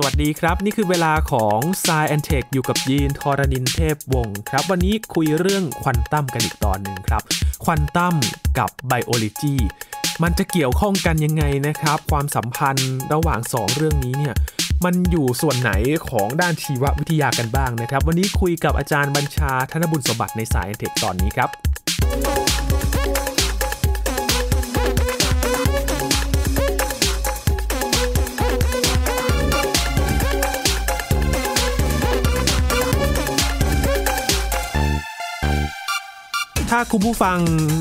สวัสดีครับ นี่คือเวลาของ s ซแอนเทคอยู่กับยีนทอรานินเทพวงศ์ครับวันนี้คุยเรื่องควอนตัมกันอีกตอนหนึ่งครับควอนตัมกับไบโอโลจีมันจะเกี่ยวข้องกันยังไงนะครับ ความสัมพันธ์ระหว่าง 2 เรื่องนี้เนี่ย มันอยู่ส่วนไหนของด้านชีววิทยากันบ้างนะครับ วันนี้คุยกับอาจารย์บัญชาธนบุญสมบัติในสายเทคตอนนี้ครับถ้าคุณผู้ฟัง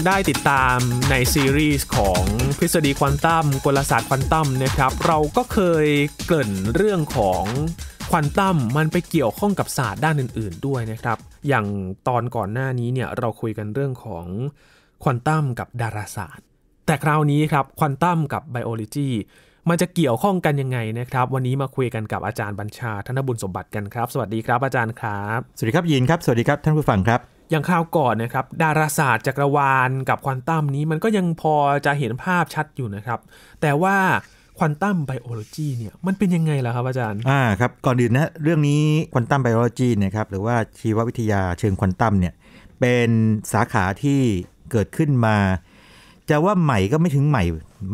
ได้ติดตามในซีรีส์ของพฤษฎีควอนตัมกลศาสตร์ควอนตัมนะครับเราก็เคยเกริ่นเรื่องของควอนตัมมันไปเกี่ยวข้องกับศาสตร์ด้านอื่นๆ ด้วยนะครับ อย่างตอนก่อนหน้านี้เนี่ยเราคุยกันเรื่องของควอนตัมกับดาราศาสตร์ แต่คราวนี้ครับควอนตัมกับไบโอโลจีมันจะเกี่ยวข้องกันยังไงนะครับวันนี้มาคุยกันกับอาจารย์บัญชาธนบุญสมบัติกันครับสวัสดีครับ อาจารย์ครับ สวัสดีครับยินครับสวัสดีครับท่านผู้ฟังครับอย่างคราวก่อนนะครับดาราศาสตร์จักรวาลกับควอนตัมนี้มันก็ยังพอจะเห็นภาพชัดอยู่นะครับ แต่ว่าควอนตัมไบโอโลจีเนี่ยมันเป็นยังไงล่ะครับอาจารย์อ่าครับ ก่อนอื่นนะเรื่องนี้ ควอนตัมไบโอโลจีเนี่ยครับหรือว่าชีววิทยาเชิงควอนตัมเนี่ยเป็นสาขาที่เกิดขึ้นมาจะว่าใหม่ก็ไม่ถึงใหม่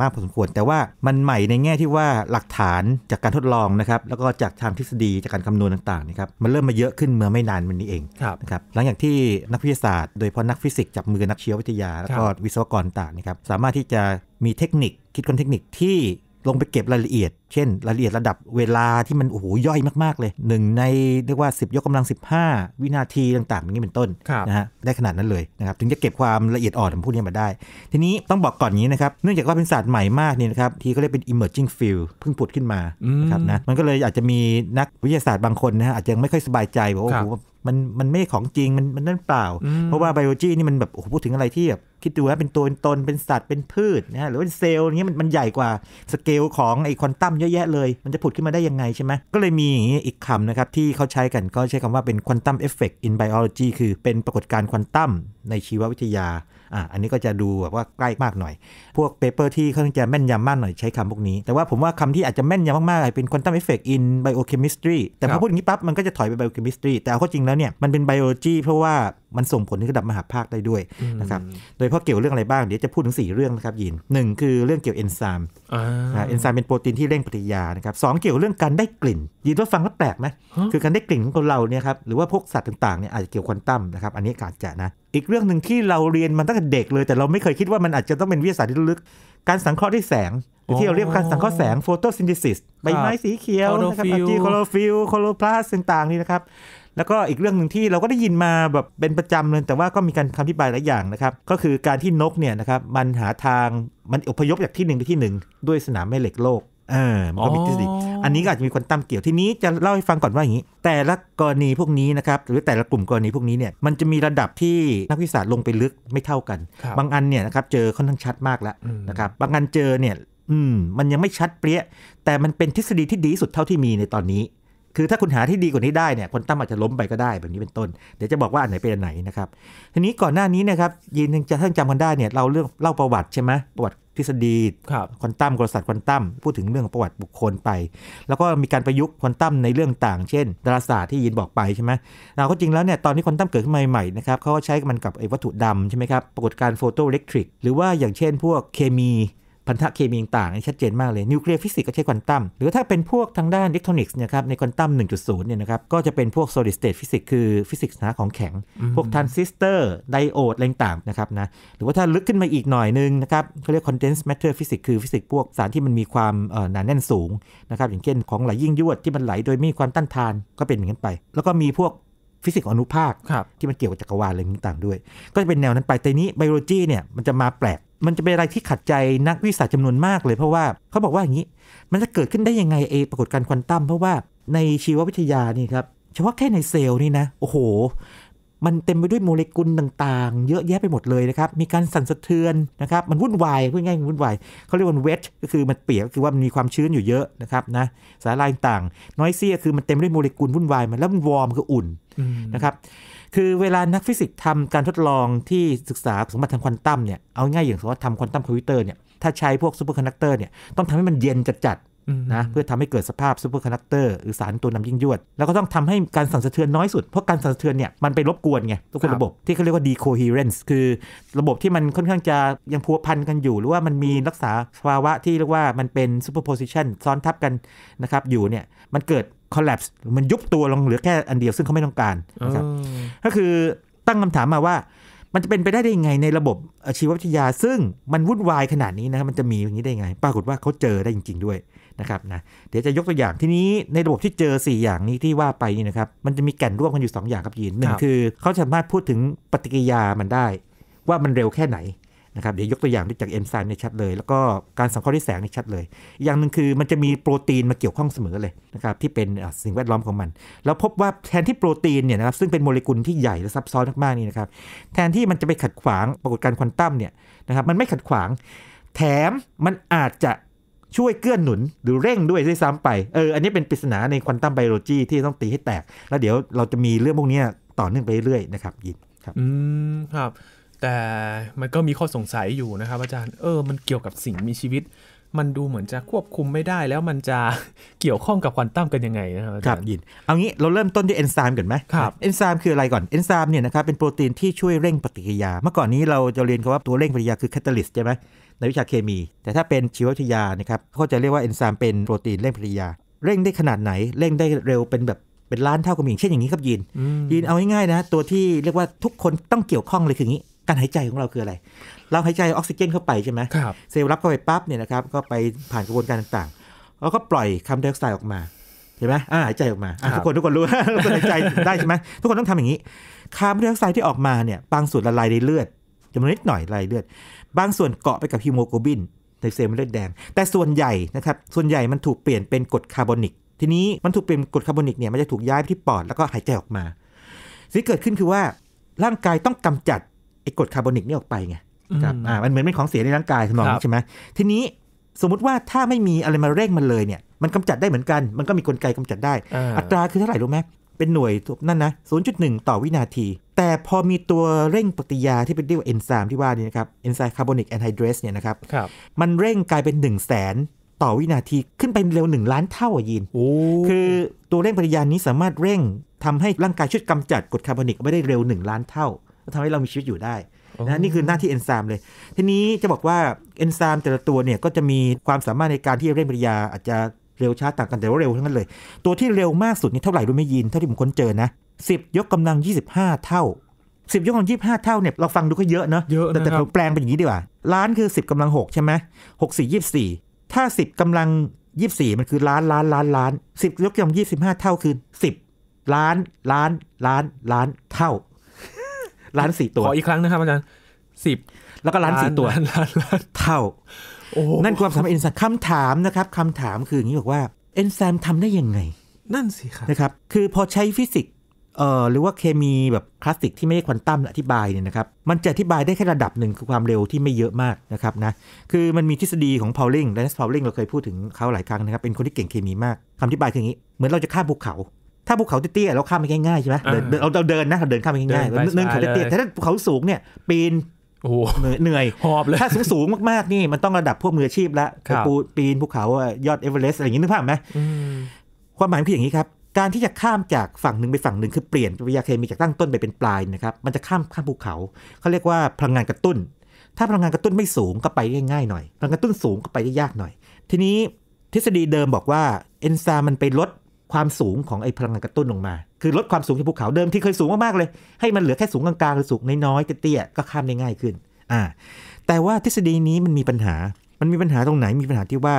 มากพอสมควร แต่ว่ามันใหม่ในแง่ที่ว่าหลักฐานจากการทดลองนะครับแล้วก็จากทางทฤษฎีจากการคำนวณต่างๆนะครับมันเริ่มมาเยอะขึ้นเมื่อไม่นานมานี้เองนะครับ หลังจากที่นักวิทยาศาสตร์ โดยเพาะนักฟิสิกส์จับมือนักเชียววิทยาแล้วก็วิศวกรต่างนะครับ สามารถที่จะมีเทคนิค คิดค้นเทคนิคที่ลงไปเก็บรายละเอียด เช่น รายละเอียดระดับเวลาที่มันโอ้โหย่อยมากๆเลยหนึ่งในเรียกว่า 10 ยกกำลัง 15 วินาทีต่างๆ อย่างนี้เป็นต้นนะฮะได้ขนาดนั้นเลยนะครับถึงจะเก็บความละเอียดอ่อนผมพูดนี้มาได้ ทีนี้ต้องบอกก่อนนี้นะครับ เนื่องจากว่าเป็นศาสตร์ใหม่มากเนี่ยนะครับที่เขาเรียกเป็น emerging field เพิ่งผุดขึ้นมานะครับนะมันก็เลยอาจจะมีนักวิทยาศาสตร์บางคนนะฮะอาจจะยังไม่ค่อยสบายใจบอกว่าโอ้โหมันมันไม่ของจริง มันมันนั่นเปล่า เพราะว่าไบโอจีนี่มันแบบโอ้โหพูดถึงอะไรที่แบบคิดดูว่าเป็นตัว เป็นตนเป็นสัตว์เป็นพืชนะหรือว่าเซลล์นี้มันมันใหญ่กว่า สเกลของไอควอนตัมเยอะแยะเลย มันจะผุดขึ้นมาได้ยังไงใช่ไหมก็เลยมีอย่างนี้อีกคำนะครับ ที่เขาใช้กันก็ใช้คำว่าเป็นควอนตัมเอฟเฟกต์อินไบโอโลจีคือเป็นปรากฏการณ์ควอนตัมในชีววิทยาอ่าอันนี้ก็จะดูแบบว่าใกล้มากหน่อย พวกเปเปอร์ที่เขาจะแม่นยำมากหน่อยใช้คำพวกนี้ แต่ว่าผมว่าคำที่อาจจะแม่นยำมากๆเป็น quantum effect in biochemistry แต่พอพูดอย่างนี้ปั๊บ มันก็จะถอยไป biochemistry แต่เอาข้อจริงแล้วเนี่ย มันเป็น biology เพราะว่ามันส่งผลถึงระดับมหาภาคได้ด้วยนะครับ โดยเพราะเกี่ยวเรื่องอะไรบ้างเดี๋ยวจะพูดถึง 4 เรื่องนะครับยินหนึ่งคือเรื่องเกี่ยวเอนไซม์เอนไซม์เป็นโปรตีนที่เร่งปฏิกิริยานะครับสเกี่ยวเรื่องการได้กลิ่น ยินว่าฟังก็วแปลกไหมคือการได้กลิ่นของคนเราเนี่ยครับหรือว่าพวกสัตว์ต่างๆเนี่ยอาจจะเกี่ยวควอนตัมนะครับ อันนี้อาจจะนะ อีกเรื่องหนึ่งที่เราเรียนมันตั้งแต่เด็กเลย แต่เราไม่เคยคิดว่ามันอาจจะต้องเป็นวิทยาศาสตร์ที่ลึก การสังเคราะห์ด้วยแสงหรือที่เราเรียกการสังเคราะห์แสงโฟโตซินเทซิสใบไม้สีเขียวนะครับจีโคลอฟิลโคลอพลาสต่างๆนี่นะครับแล้วก็อีกเรื่องหนึ่งที่เราก็ได้ยินมาแบบเป็นประจำเลยแต่ว่าก็มีการคำอธิบายหลายอย่างนะครับ ก็คือการที่นกเนี่ยนะครับมันหาทางมันอพยพจากที่หนึ่งไปที่หนึ่งด้วยสนามแม่เหล็กโลกเออมันก็มีทฤษฎีอันนี้ก็อาจจะมีคนตั้มเกี่ยวทีนี้จะเล่าให้ฟังก่อนว่าอย่างนี้ แต่ละกรณีพวกนี้นะครับ หรือแต่ละกลุ่มกรณีพวกนี้เนี่ยมันจะมีระดับที่นักวิชาการลงไปลึกไม่เท่ากัน บางอันเนี่ยนะครับเจอค่อนข้างชัดมากแล้วนะครับบางอันเจอเนี่ยอืมมันยังไม่ชัดเปรี้ย แต่มันเป็นทฤษฎีที่ดีสุดเท่าที่มีในตอนนี้คือถ้าคุณหาที่ดีกว่านี้ได้เนี่ยคนตั้มอาจจะล้มไปก็ได้แบบนี้เป็นต้น เดี๋ยวจะบอกว่าอันไหนเป็นอันไหนนะครับทีนี้ก่อนหน้านี้นะครับยินยังจะท่านจำกันได้เนี่ยเราเรื่องเล่าประวัติใช่ไหมประวัติทฤษฎี ควอนตัมกษัตริย์ควอนตัมพูดถึงเรื่องประวัติบุคคลไป แล้วก็มีการประยุกต์ควอนตัมในเรื่องต่าง เช่นดาราศาสตร์ที่ยินบอกไปใช่ไหมเราก็จริงแล้วเนี่ยตอนที่ควอนตัมเกิดขึ้นใหม่ๆนะครับเขาใช้มันกับไอ้วัตถุดำใช่ไหมครับปรากฏการโฟโตอิเล็กทริกหรือว่าอย่างเช่น พวกเคมีพันธะเคมีต่างๆชัดเจนมากเลย นิวเคลียร์ฟิสิกส์ก็ใช้ควอนตัมหรือถ้าเป็นพวกทางด้านอิเล็กทรอนิกส์นะครับในควอนตัม 1.0 เนี่ยนะครับก็จะเป็นพวก solid state ิสิกส์คือฟิสิกส์นะของแข็ง พวกทรานซิสเตอร์ไดโอด อะไรต่างๆนะครับนะหรือว่าถ้าลึกขึ้นมาอีกหน่อยนึงนะครับเขาเรียก condensed matter ฟิสิกส์คือ ฟิสิกส์พวกสารที่มันมีความหนาแน่นสูงนะครับอย่างเช่นของไหลยิ่งยวดที่มันไหลโดยมมีความต้านทานก็เป็นอย่างนั้นไป แล้วก็มีพวกฟิสิกส์อนุภาคที่มันเกี่ยวกับจักรวาลอะไรต่างๆด้วย ก็จะเป็นแนวนั้นไปแต่นี้ไบโอโลจีเนี่ยมันจะมาแปลกมันจะเป็นอะไรที่ขัดใจนักวิทยาาสจำนวนมากเลยเพราะว่าเขาบอกว่าอย่างนี้มันจะเกิดขึ้นได้ยังไงเอปรากฏการควอนตัมเพราะว่าในชีววิทยานี่ครับเฉพาะแค่ในเซลล์นี่นะ โอ้โห มันเต็มไปด้วยโมเลกุลต่างๆ เยอะแยะไปหมดเลยนะครับ มีการสั่นสะเทือนนะครับ มันวุ่นวายพูดง่ายๆวุ่นวายเขาเรียกว่าเวทก็คือมันเปียกก็คือว่ามันมีความชื้นอยู่เยอะนะครับนะสารลายต่างน้อยเซียคือมันเต็มด้วยโมเลกุลวุ่นวายมันแล้วมันวอร์มคืออุ่นนะครับคือเวลานักฟิสิกส์ทำการทดลองที่ศึกษาสมบัติทางควอนตัมเนี่ย เอาง่ายอย่างสมมติว่าทำควอนตัมคอมพิวเตอร์เนี่ย ถ้าใช้พวกซูเปอร์คอนดักเตอร์เนี่ยต้องทำให้มันเย็นจัดๆนะเพื่อทำให้เกิดสภาพซูเปอร์คอนดักเตอร์หรือสารตัวนำยิ่งยวด แล้วก็ต้องทำให้การสั่นสะเทือนน้อยสุด เพราะการสั่นสะเทือนเนี่ยมันไปรบกวนไงทุกวนระบบที่เขาเรียกว่า decoherence คือ ระบบที่มันค่อนข้างจะยังพัวพันกันอยู่หรือว่ามันมีรักษาภาวะที่เรียกว่ามันเป็น superposition ซ้อนทับกันนะครับอยู่เนี่ยมันเกิด collapse มันยุบตัวลงเหลือแค่อันเดียวซึ่งเขาไม่ต้องการนะครับก็คือตั้งคำถามมาว่า มันจะเป็นไปได้ได้ยังไงในระบบอาชีววิทยาซึ่งมันวุ่นวายขนาดนี้นะมันจะมีอย่างนี้ได้ยังไง ปรากฏว่าเขาเจอได้จริง ๆด้วยนะครับนะเดี๋ยวจะยกตัวอย่างที่นี้ในระบบที่เจอ 4 อย่างนี้ที่ว่าไปนี่นะครับมันจะมีแก่นร่วมกันอยู่ 2 อย่างครับยีนหนึ่งคือเขาสามารถพูดถึงปฏิกิริยา มันได้ ว่ามันเร็วแค่ไหนนะครับเดี๋ยวยกตัวอย่างด้จากเอนไซม์ในชัดเลย แล้วก็การสังเคราะห์ด้วยแสงในชัดเลย อย่างหนึ่งคือมันจะมีโปรตีนมาเกี่ยวข้องเสมอเลยนะครับที่เป็นสิ่งแวดล้อมของมัน แล้วพบว่าแทนที่โปรตีนเนี่ยนะครับซึ่งเป็นโมเลกุลที่ใหญ่และซับซ้อนมากๆ นี่นะครับ แทนที่มันจะไปขัดขวาง ปรากฏการณ์ควอนตัมเนี่ยนะครับมันไม่ขัดขวาง แถมมันอาจจะช่วยเกื้อนหนุน หรือเร่งด้วยด้วยซ้ำไปเอออันนี้เป็นปริศนาในควอนตัมไบโอโลจีที่ต้องตีให้แตก แล้วเดี๋ยวเราจะมีเรื่องพวกนี้ต่อเนื่องไปเรื่อยนะครับยินครับอืมครับแต่มันก็มีข้อสงสัยอยู่นะครับอาจารย์ เออ มันเกี่ยวกับสิ่งมีชีวิต มันดูเหมือนจะควบคุมไม่ได้ แล้วมันจะเกี่ยวข้องกับควอนตัมกันยังไงนะครับครับยิน เอางี้เราเริ่มต้นที่เอนไซม์ก่อนไหม ครับเอนไซม์คืออะไรก่อน เอนไซม์เนี่ยนะครับเป็นโปรตีนที่ช่วยเร่งปฏิกิริยา เมื่อก่อนนี้เราจะเรียนคำว่าตัวเร่งปฏิกิริยาคือแคตาลิสต์ใช่ไหมในวิชาเคมี แต่ถ้าเป็นชีววิทยานะครับเขาจะเรียกว่าเอนไซม์เป็นโปรตีนเร่งปฏิกิริยา เร่งได้ขนาดไหน เร่งได้เร็วเป็นแบบเป็นล้านเท่ากบมีเช่นอย่างนี้ครับยิน ยินเอาง่ายๆนะตัวที่เรียกว่าทุกคนต้องเกี่ยวข้องเลยคืออย่างนี้การหายใจของเราคืออะไร เราหายใจออกซิเจนเข้าไปใช่ไหม เซลล์รับเข้าไปปั๊บเนี่ยนะครับ ก็ไปผ่านกระบวนการต่าง ๆ แล้วก็ปล่อยคาร์บอนไดออกไซด์ออกมา เห็นไหมหายใจออกมาทุกคนทุกคนรู้ทุกคนหายใจได้ใช่ไหม ทุกคนต้องทำอย่างนี้ คาร์บอนไดออกไซด์ที่ออกมาเนี่ยบางส่วนละลายในเลือดจำนวนนิดหน่อยละลายเลือด บางส่วนเกาะไปกับฮีโมโกลบินในเซลล์เลือดแดง แต่ส่วนใหญ่นะครับ ส่วนใหญ่มันถูกเปลี่ยนเป็นกรดคาร์บอนิก ทีนี้มันถูกเปลี่ยนกรดคาร์บอนิกเนี่ยมันจะถูกย้ายไปที่ปอดแล้วก็หายใจออกมา สิ่งเกิดขึ้นคือว่าร่างกายต้องกำจัดไอ้กรดคาร์บอนิกนี่ออกไปไงครับอ่า มันเหมือนเป็นของเสียในร่างกายสมองใช่ไหม ทีนี้สมมติว่าถ้าไม่มีอะไรมาเร่งมันเลยเนี่ย มันกำจัดได้เหมือนกัน มันก็มีกลไกกำจัดได้ อัตราคือเท่าไหร่รู้ไหม เป็นหน่วยนั่นนะ 0.1 ต่อวินาที แต่พอมีตัวเร่งปฏิยาที่เป็นเรียกว่าเอนไซม์ที่ว่านี่นะครับ เอนไซม์คาร์บอนิกแอนไฮเดรสเนี่ยนะครับรบมันเร่งกลายเป็น 1 0 0 0 0แสนต่อวินาที ขึ้นไปเร็ว 1 ล้านเท่าอะยินคือตัวเร่งปฏิยานี้สามารถเร่งทำให้ร่างกายชุดกำจัดกรดคาร์บอนิกไม่ได้เร็ว 1 ล้านเท่าทำให้เรามีชีวิตอยู่ได้นะนี่คือหน้าที่เอนไซม์เลยทีนี้จะบอกว่าเอนไซม์แต่ละตัวเนี่ยก็จะมีความสามารถในการที่เร่งปฏิกิริยาอาจจะเร็วช้าต่างกันแต่ว่าเร็วทั้งนั้นเลย ตัวที่เร็วมากสุดนี่เท่าไหร่รู้ไม่ยินเท่าที่ผมค้นเจอนะ10 ยกกำลัง 25 เท่า 10 ยกกำลัง25เท่าเนี่ยเราฟังดูก็เยอะเนาะเยอะแต่แต่แปลงเป็นอย่างนี้ดีกว่าล้านคือ 10 กำลัง 6ใช่ไหมหกสี่ยี่สี่ถ้า 10 กำลัง 24 มันคือล้านล้านล้านล้าน 10 ยกกำลัง25 เท่าคือ 10 ล้าน ล้าน ล้านล้านเท่าล้านสี่ตัวขออีกครั้งนะครับอาจารย์สิบแล้วก็ล้านสี่ตัวเท่า นั่นความสามารถเอนไซม์คำถามนะครับคำถามคืออย่างนี้บอกว่าเอนไซม์ทำได้ยังไง นั่นสิครับนะครับ คือพอใช้ฟิสิกส์เอ่อหรือว่าเคมีแบบคลาสสิกที่ไม่ได้ควอนตัมอธิบายเนี่ยนะครับ มันจะอธิบายได้แค่ระดับหนึ่งคือความเร็วที่ไม่เยอะมากนะครับนะ คือมันมีทฤษฎีของพาวลิงแลนส์พาวลิงเราเคยพูดถึงเขาหลายครั้งนะครับเป็นคนที่เก่งเคมีมากคำอธิบายคืออย่างนี้ เหมือนเราจะข้ามภูเขาถ้าภูเขาเตี้ยๆเราข้าม ไปง่ายๆใช่ไหมเดินเราเดินนะเราเดินข้ามไปง่ายๆเนินเขาเตี้ยๆแต่ถ้าภูเขาสูงเนี่ยปีนเหนื่อยหอบเลยถ้าสูงๆมากๆนี่มันต้องระดับพวกมืออาชีพละปูปีนภูเขายอดเอเวอเรสต์อะไรอย่างนี้นึกภาพไหมความหมายคืออย่างนี้ครับการที่จะข้ามจากฝั่งหนึ่งไปฝั่งหนึ่งคือเปลี่ยนวิทยาเคมีจากตั้งต้นไปเป็นปลายนะครับมันจะข้ามข้ามภูเขาเขาเรียกว่าพลังงานกระตุ้น ถ้าพลังงานกระตุ้นไม่สูงก็ไปง่ายๆหน่อยพลังงานกระตุ้นสูงก็ไปยากหน่อยทีนี้ทฤษฎีเอนไซม์มันไปลดความสูงของไอ้พลังงานกระตุ้นลงมา คือลดความสูงจากภูเขาเดิมที่เคยสูงมากๆเลย ให้มันเหลือแค่สูงกลางๆ หรือสูงน้อยๆเตี้ยๆก็ข้ามได้ง่ายขึ้นอ่าแต่ว่าทฤษฎีนี้มันมีปัญหามันมีปัญหาตรงไหนมีปัญหาที่ว่า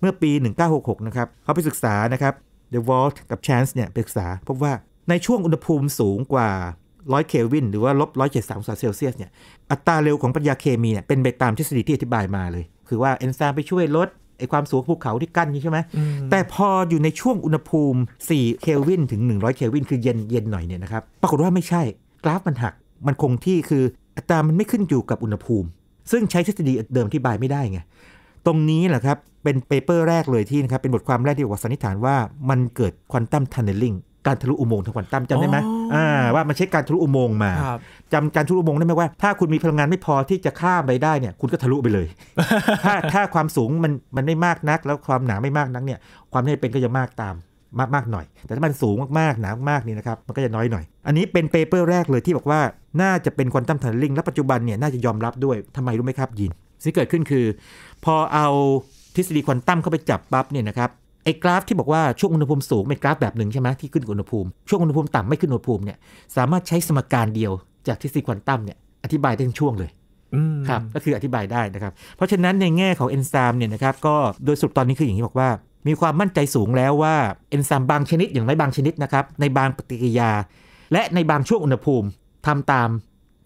เมื่อปี 1966นะครับเขาไปศึกษานะครับเดวอลต์กับแชนส์เนี่ยไปศึกษาพบว่าในช่วงอุณหภูมิสูงกว่าร้อยเคลวินหรือว่าลบร้อยเจ็ดสามองศาเซลเซียสเนี่ยอัตราเร็วของปัญญาเคมีเนี่ยเป็นไปตามทฤษฎีที่อธิบายมาเลยคือว่าเอนไซม์ไปช่วยลดไอความสูงภูเขาที่กั้นนี่ใช่ไหม แต่พออยู่ในช่วงอุณหภูมิ 4 เคลวินถึง 100 เคลวิน คือเย็นเย็นหน่อยเนี่ยนะครับ ปรากฏว่าไม่ใช่กราฟมันหัก มันคงที่คืออัตรามันไม่ขึ้นอยู่กับอุณหภูมิ ซึ่งใช้ทฤษฎีเดิมที่บายไม่ได้ไง ตรงนี้แหละครับ เป็นเปเปอร์แรกเลยที่นะครับ เป็นบทความแรกที่บอกสันนิษฐานว่ามันเกิดควอนตัมทันเนลลิงการทะลุอุโมงค์ทางควันตั้มจำได้ไหมว่ามันใช้การทะลุอุโมงค์มา จำการทะลุอุโมงค์ได้ไหมว่าถ้าคุณมีพลังงานไม่พอที่จะข้ามไปได้เนี่ยคุณก็ทะลุไปเลย ถ้าถ้าความสูงมันมันไม่มากนัก แล้วความหนาไม่มากนักเนี่ยความที่เป็นก็จะมากตามมากมากหน่อย แต่ถ้ามันสูงมากๆหนามากนี่นะครับ มันก็จะน้อยหน่อย อันนี้เป็นเปเปอร์แรกเลยที่บอกว่า น่าจะเป็นควอนตัมทันลิงและปัจจุบันเนี่ยน่าจะยอมรับด้วยทำไมรู้ไหมครับ ยินสิ่งเกิดขึ้นคือ พอเอาทฤษฎีควอนตัมเข้าไปจับปั๊บเนี่ยนะครับไอ้กราฟ ที่บอกว่าช่วงอุณหภูมิสูงเป็นกราฟแบบหนึ่งใช่ไหมที่ขึ้นอุณหภูมิ ช่วงอุณหภูมิต่ำไม่ขึ้นอุณหภูมิเนี่ยสามารถใช้สมการเดียวจากทฤษฎีควอนตัมเนี่ย อธิบายได้งช่วงเลยครับก็คืออธิบายได้นะครับเพราะฉะนั้นในแง่ของเอนไซม์เนี่ยนะครับก็โดยสุดตอนนี้คืออย่างที่บอกว่ามีความมั่นใจสูงแล้วว่าเอนไซม์บางชนิดอย่างไรบางชนิดนะครับในบางปฏิกิริยา และในบางช่วงอุณหภูมิทำตาม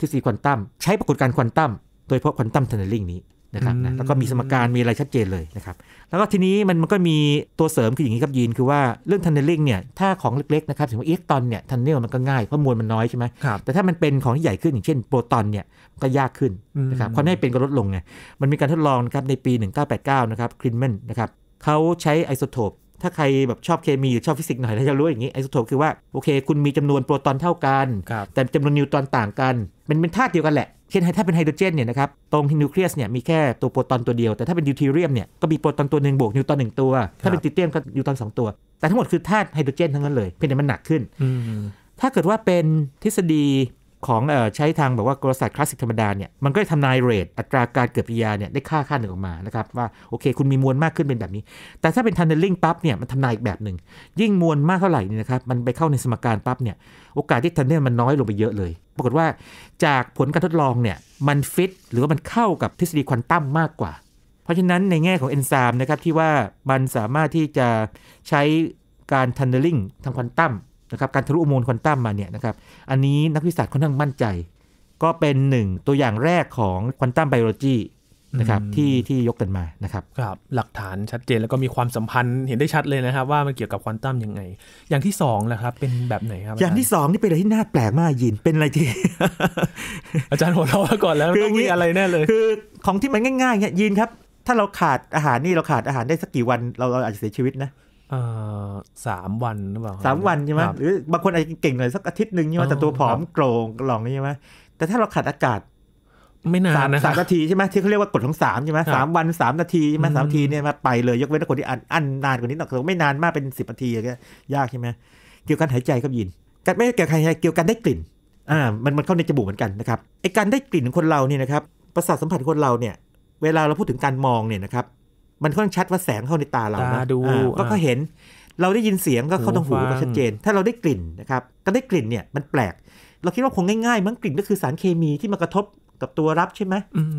ทฤษฎีควอนตัมใช้ปรากฏการณ์ควอนตัมโดยเฉพาะควอนตัมเทนเนลลิงนี้นะครับนะแล้วก็มีสมการมีอะไรชัดเจนเลยนะครับ แล้วก็ทีนี้มันมันก็มีตัวเสริมคืออย่างนี้ครับยีนคือว่าเรื่องทันเนลลิ่งเนี่ยถ้าของเล็กๆนะครับถึงว่าอิเล็กตรอนเนี่ยทันเนลมันก็ง่ายเพราะมวลมันน้อยใช่ไหมแต่ถ้ามันเป็นของที่ใหญ่ขึ้นอย่างเช่นโปรตอนเนี่ยก็ยากขึ้นนะครับความแน่เป็นก็ลดลงไงมันมีการทดลองนะครับในปี 1989 นะครับคลินแมนนะครับเขาใช้ไอโซโทปถ้าใครแบบชอบเคมี หรือชอบฟิสิกส์หน่อยนะจะรู้อย่างนี้ ไอโซโทปคือว่าโอเคคุณมีจำนวนโปรตอนเท่ากัน แต่จำนวนนิวตรอนต่างกัน มันเป็นธาตุเดียวกันแหละเช่นถ้าเป็นไฮโดรเจนเนี่ยนะครับ ตรงนิวเคลียสเนี่ยมีแค่ตัวโปรตอนตัวเดียวแต่ถ้าเป็นดิวเทเรียมเนี่ยก็มีโปรตอนตัวหนึ่งบวกนิวตรอนหนึ่งตัว ถ้าเป็นติเตียมก็นิวตรอนสองตัว แต่ทั้งหมดคือธาตุไฮโดรเจน ทั้งนั้นเลยเพียงแต่มันหนักขึ้นถ้าเกิดว่าเป็นทฤษฎีของใช้ทางแบบว่ากลศาสตร์คลาสสิกธรรมดาเนี่ยมันก็จะทำนายเรทอัตราการเกิดปฏิกิริยาเนี่ยได้ค่าค่าหนึ่งออกมานะครับ ว่า โอเคคุณมีมวลมากขึ้นเป็นแบบนี้ แต่ถ้าเป็นทันเนลลิ่งปั๊บเนี่ยมันทำนายอีกแบบหนึ่งยิ่งมวลมากเท่าไหร่นี่นะครับมันไปเข้าในสมการปั๊บเนี่ยโอกาสที่ทันเนลมันน้อยลงไปเยอะเลย ปรากฏว่าจากผลการทดลองเนี่ยมันฟิตหรือว่ามันเข้ากับทฤษฎีควอนตัมมากกว่า เพราะฉะนั้นในแง่ของเอนไซม์นะครับที่ว่ามันสามารถที่จะใช้การทันเนลลิ่งทางควอนตัมนะครับการทะลุอุโมงค์ควอนตัมมาเนี่ยนะครับ อันนี้นักวิทยาศาสตร์ค่อนข้างมั่นใจ ก็เป็นหนึ่งตัวอย่างแรกของควอนตัมไบโอโลจีนะครับที่ที่ยกกันมานะครับครับ หลักฐานชัดเจนแล้วก็มีความสัมพันธ์เห็นได้ชัดเลยนะครับ ว่ามันเกี่ยวกับควอนตัมยังไง อย่างที่สองนะครับ เป็นแบบไหนครับ อย่างที่สองนี่เป็นอะไรที่น่าแปลกมากยินเป็นอะไรที่อาจารย์หัวเราะก่อนแล้วคือมีอะไรแน่เลย คือของที่มันง่ายๆเนี่ยยินครับ ถ้าเราขาดอาหารนี่เราขาดอาหารได้สักกี่วันเราเราอาจจะเสียชีวิตนะสามวัน หรือเปล่าสามวันใช่ไหมหรือบางคนอาจจะเก่งหน่อยสักอาทิตย์หนึ่งใช่ไหมแต่ตัวผอมโกรงหลองใช่ไหมแต่ถ้าเราขาดอากาศ ไม่นานนะสามนาทีใช่ไหมที่เขาเรียกว่ากฎของสามใช่ไหมสามวันสามนาทีใช่ไหมสามทีเนี่ยมาไปเลย ยกเว้นคนที่อันอันนานกว่านี้หน่อยไม่นานมาก เป็นสิบนาทีก็ยากใช่ไหมเกี่ยวกับหายใจกับยินการไม่เกี่ยวกับหายใจเกี่ยวกันได้กลิ่นอ่ามันมันเข้าในจมูกเหมือนกันนะครับไอการได้กลิ่นของคนเราเนี่ยนะครับประสาทสัมผัสคนเราเนี่ยเวลาเราพูดถึงการมองเนี่ยนะครับมันค่อนข้างชัดว่าแสงเข้าในตาเรานะก็ก็เห็น เราได้ยินเสียงก็เข้าตรงหูก็ชัดเจน ถ้าเราได้กลิ่นนะครับก็ได้กลิ่นเนี่ยมันแปลก เราคิดว่าคงง่ายๆ มั้งกลิ่นก็คือสารเคมีที่มากระทบกับตัวรับใช่ไหม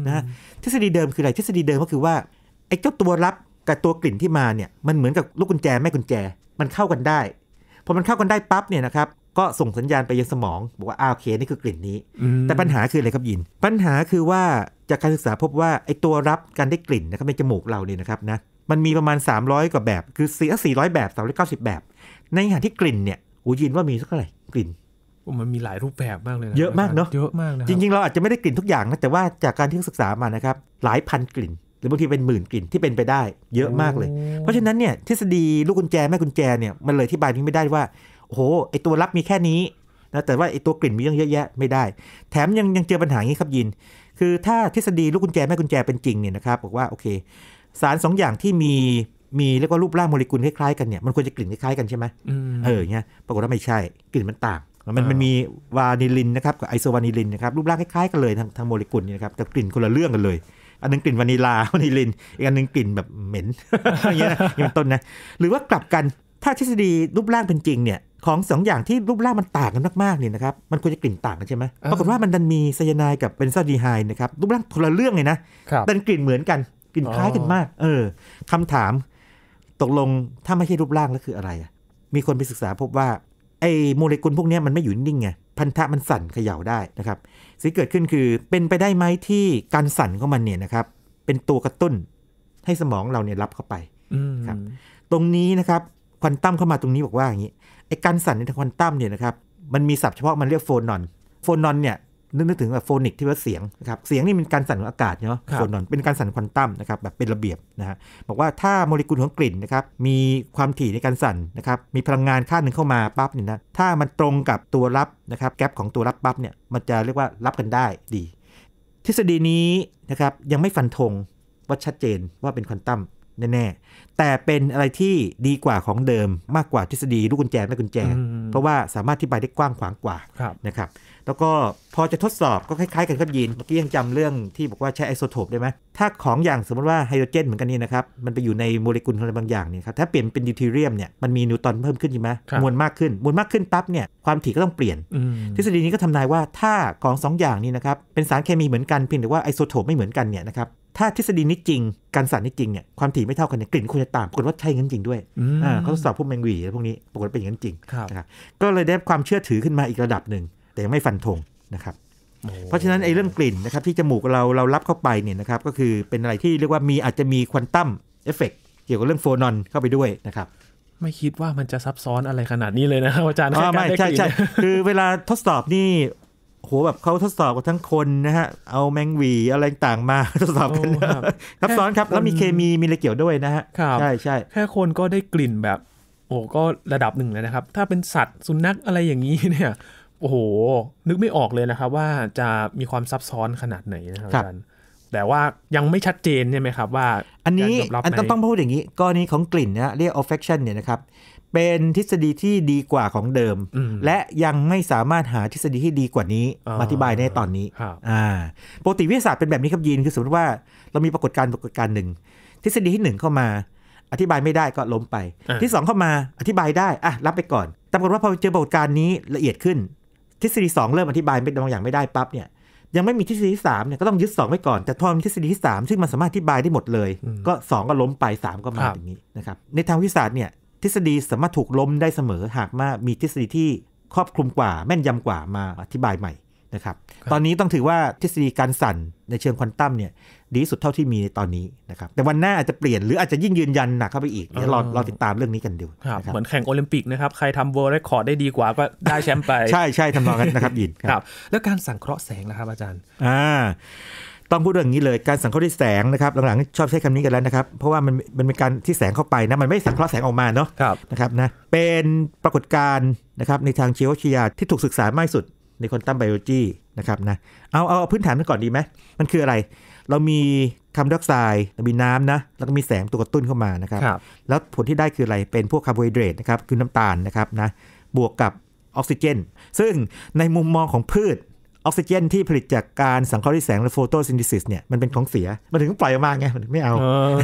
นะ ทฤษฎีเดิมคืออะไร ทฤษฎีเดิมก็คือว่า ไอ้เจ้าตัวรับ กับตัวกลิ่นที่มาเนี่ย มันเหมือนกับลูกกุญแจแม่กุญแจ มันเข้ากันได้ พอมันเข้ากันได้ปั๊บเนี่ยนะครับก็ส่งสัญญาณไปยังสมอง บอกว่า อ้าวโอเคนี่คือกลิ่นนี้ แต่ปัญหาคือ อะไรครับยิน ปัญหาคือว่าจากการศึกษาพบว่าไอตัวรับการได้กลิ่นนะครับในจมูกเราเนี่ยนะครับนะมันมีประมาณ 300 กว่าแบบ คือสี่สี่ร้อยแบบสามร้อยเก้าสิบแบบ ในขณะที่กลิ่นเนี่ยอูยินว่ามีสักเท่าไหร่กลิ่น มันมีหลายรูปแบบมากเลยเยอะมากเนาะเยอะมากนะจริง ๆเราอาจจะไม่ได้กลิ่นทุกอย่างนะแต่ว่าจากการที่ศึกษามานะครับหลายพันกลิ่น หรือบางทีเป็นหมื่นกลิ่นที่เป็นไปได้เยอะมากเลย เพราะฉะนั้นเนี่ยทฤษฎีลูกกุญแจแม่กุญแจเนี่ยมันเลยที่บายนี้ไม่ได้ว่าโหไอตัวรับมีแค่นี้นะแต่ว่าไอตัวกลิ่นมีเรื่องเยอะแยะไม่ได้ แถมยังยังเจอปัญหานี้ครับยิน คือถ้าทฤษฎีลูกกุญแจแม่กุญแจเป็นจริงเนี่ยนะครับบอกว่าโอเคสาร2ออย่างที่มีมีเรียกว่ารูปร่างโมเลกุลคล้ายๆกันเนี่ยมันควรจะกลิ่นคล้ายๆกันใช่ไหมเออเนี่ยปรากฏว่าไม่ใช่กลิ่นมันต่าง มันมันมีวานิลินนะครับกับไอโซวานิลินนะครับรูปร่างคล้ายๆกันเลยทางทางโมเลกุลนี่นะครับแต่กลิ่นคนละเรื่องกันเลย อันนึงกลิ่นวานิลาวานิลิน อีกอันนึงกลิ่นแบบเหม็นอย่างเงี้ยอย่างต้นนะหรือว่ากลับกันถ้าทฤษฎีรูปร่างเป็นจริงเนี่ยของสองอย่างที่รูปร่างมันต่างกันมากๆเนี่ยนะครับมันควรจะกลิ่นต่างกันใช่ไหมปรากฏว่ามันดันมีไซยาไนด์กับเบนนซาดีไฮนะครับ รูปร่างคนละเรื่องเลยนะดันกลิ่นเหมือนกัน กลิ่นคล้ายกันมาก เออ คำถามตกลงถ้าไม่ใช่รูปร่างแล้วคืออะไร มีคนไปศึกษาพบว่า ไอ้โมเลกุลพวกนี้มันไม่อยู่นิ่งไงพันธะมันสั่นเขย่าได้นะครับสิ่งเกิดขึ้นคือเป็นไปได้ไหมที่การสั่นของมันเนี่ยนะครับ เป็นตัวกระตุ้นให้สมองเราเนี่ยรับเข้าไปครับ ตรงนี้นะครับควอนตัมเข้ามาตรงนี้บอกว่าอย่างนี้ไอ้การสั่นในทางควอนตัมเนี่ยนะครับ มันมีศัพท์เฉพาะมันเรียกโฟนอน โฟนอนเนี่ยนึกนึกถึงแบบโฟนิกที่ว่าเสียงนะครับ เสียงนี่เป็นการสั่นของอากาศเนาะ โฟนอนเป็นการสั่นควอนตัมนะครับแบบเป็นระเบียบนะฮะ บอกว่าถ้าโมเลกุลของกลิ่นนะครับ มีความถี่ในการสั่นนะครับ มีพลังงานค่าหนึ่งเข้ามาปั๊บเนี่ยนะ ถ้ามันตรงกับตัวรับนะครับ แกลบของตัวรับปั๊บเนี่ย มันจะเรียกว่ารับกันได้ดี ทฤษฎีนี้นะครับยังไม่ฟันธง ว่าชัดเจนว่าเป็นควอนตัมแน่ๆแต่เป็นอะไรที่ดีกว่าของเดิมมากกว่าทฤษฎีลูกกุญแจแม่กุญแจ เพราะว่าสามารถที่ไปได้กว้างขวางกว่านะครับ แล้วก็พอจะทดสอบก็คล้ายๆ กันครับยีนเมื่อกี้ยังจำเรื่องที่บอกว่าใช้ไอโซโทปได้ไหม ถ้าของอย่างสมมติว่าไฮโดรเจนเหมือนกันนี่นะครับ มันไปอยู่ในโมเลกุลอะไรบางอย่างเนี่ยครับ ถ้าเปลี่ยนเป็นดิวเทเรียมเนี่ย มันมีนิวตอนเพิ่มขึ้นใช่ไหมมวลมากขึ้น มวลมากขึ้นปั๊บเนี่ยความถี่ก็ต้องเปลี่ยน ทฤษฎีนี้ก็ทำนายว่าถ้าของ 2 อย่างนี้นะครับ เป็นสารเคมีเหมือนกันเพียงแต่ว่าไอโซโทปไม่เหมือนกันเนี่ยนะครับถ้าทฤษฎีนี้จริงการสั่นนี่จริงเนี่ยความถี่ไม่เท่ากันเนี่ย กลิ่นคุณจะต่างปรากฏว่าใช่งั้นจริงด้วยอ่าเขาทดสอบพวกแมงวีพวกนี้ปรากฏเป็นอย่างนั้นจริงนะครับก็เลยได้ความเชื่อถือขึ้นมาอีกระดับหนึ่ง แต่ยังไม่ฟันธงนะครับ เพราะฉะนั้นไอ้เรื่องกลิ่นนะครับที่จมูกเราเรารับเข้าไปเนี่ยนะครับก็คือเป็นอะไรที่เรียกว่ามีอาจจะมีควอนตัมเอฟเฟกเกี่ยวกับเรื่องโฟนอนเข้าไปด้วยนะครับไม่คิดว่ามันจะซับซ้อนอะไรขนาดนี้เลยนะอาจารย์ไม่ใช่ใช่คือเวลาทดสอบนี่โหแบบเขาทดสอบกับทั้งคนนะฮะเอาแมงวีอะไรต่างมาทดสอบกันซับซ้อนครับแล้วมีเคมีมีอะไรเกี่ยวด้วยนะฮะใช่ใช่แค่คนก็ได้กลิ่นแบบ โอ้ก็ระดับหนึ่งแล้วนะครับ ถ้าเป็นสัตว์สุนัขอะไรอย่างนี้เนี่ยโอ้โห นึกไม่ออกเลยนะครับ ว่าจะมีความซับซ้อนขนาดไหนนะครับอาจารย์แต่ว่ายังไม่ชัดเจนใช่ไหมครับ ว่าอันนี้อันต้องต้องพูดอย่างนี้กรณีของกลิ่นนะเรียก o ฟ f ฟ c t i o n เนี่ยนะครับเป็นทฤษฎีที่ดีกว่าของเดิม และยังไม่สามารถหาทฤษฎีที่ดีกว่านี้มาอธิบายในตอนนี้ปกติวิทยาศาสตร์เป็นแบบนี้ครับยีนคือสมมติว่าเรามีปรากฏการณ์ปรากฏการณ์หนึ่งทฤษฎีที่หนึ่งเข้ามาอธิบายไม่ได้ก็ล้มไป ที่สองเข้ามาอธิบายได้อ่ะรับไปก่อน แต่ปรากฏว่าพอเจอปรากฏการณ์นี้ละเอียดขึ้น ทฤษฎีสองเริ่มอธิบายเป็นบางอย่างไม่ได้ปั๊บเนี่ยยังไม่มีทฤษฎีที่สามเนี่ยก็ต้องยึดสองไว้ก่อนแต่ทอมทฤษฎีที่สามซึ่งมันสามารถอธิบายได้หมดเลย ก็สองก็ล้มไปสามก็มาอย่างนี้นะครับในทางวิทยาศาสตร์เนี่ยทฤษฎีสามารถถูกล้มได้เสมอหากมามีทฤษฎีที่ครอบคลุมกว่าแม่นยำกว่ามาอธิบายใหม่นะครับ ตอนนี้ต้องถือว่าทฤษฎีการสั่นในเชิงควอนตัมเนี่ย ดีสุดเท่าที่มีในตอนนี้นะครับแต่วันหน้าอาจจะเปลี่ยนหรืออาจจะยิ่งยืนยันหนักเข้าไปอีกเดี๋ยวเราเราติดตามเรื่องนี้กันดูเหมือนแข่งโอลิมปิกนะครับใครทำเวอร์เรคคอร์ดได้ดีกว่าก็ได้แชมป์ไป ใช่ใช่ทำนองนันนะครับยินครับแล้วการสั่งเคราะห์แสงนะครับอาจารย์อ่าต้องพูดเรื่องนี้เลยการสังเคราะห์ด้วยแสงนะครับ หลังๆ ชอบใช้คำนี้กันแล้วนะครับ เพราะว่ามันมันเป็นการที่แสงเข้าไปนะมันไม่สังเคราะห์แสงออกมาเนาะนะครับนะเป็นปรากฏการณ์นะครับในทางชีววิทยาที่ถูกศึกษามาก่สุดในคนตั้มไบโอจีนะครับนะเอาเอาพื้นฐานกันก่อนดีไหมมันคืออะไร เรามีคาร์บอนไดออกไซด์เรามีน้ำนะแล้วก็มีแสงตัวกระตุ้นเข้ามานะครับรบแล้วผลที่ได้คืออะไรเป็นพวกคาร์โบไฮเดรตนะครับคือน้ำตาลนะครับนะบวกกับออกซิเจนซึ่งในมุมมองของพืชออกซิเจนที่ผลิตจากการสังเคราะห์ด้วยแสงหรือโฟโตซินดิซิสเนี่ยมันเป็นของเสียมันถึงปล่อยออกมาไง มันไม่เอา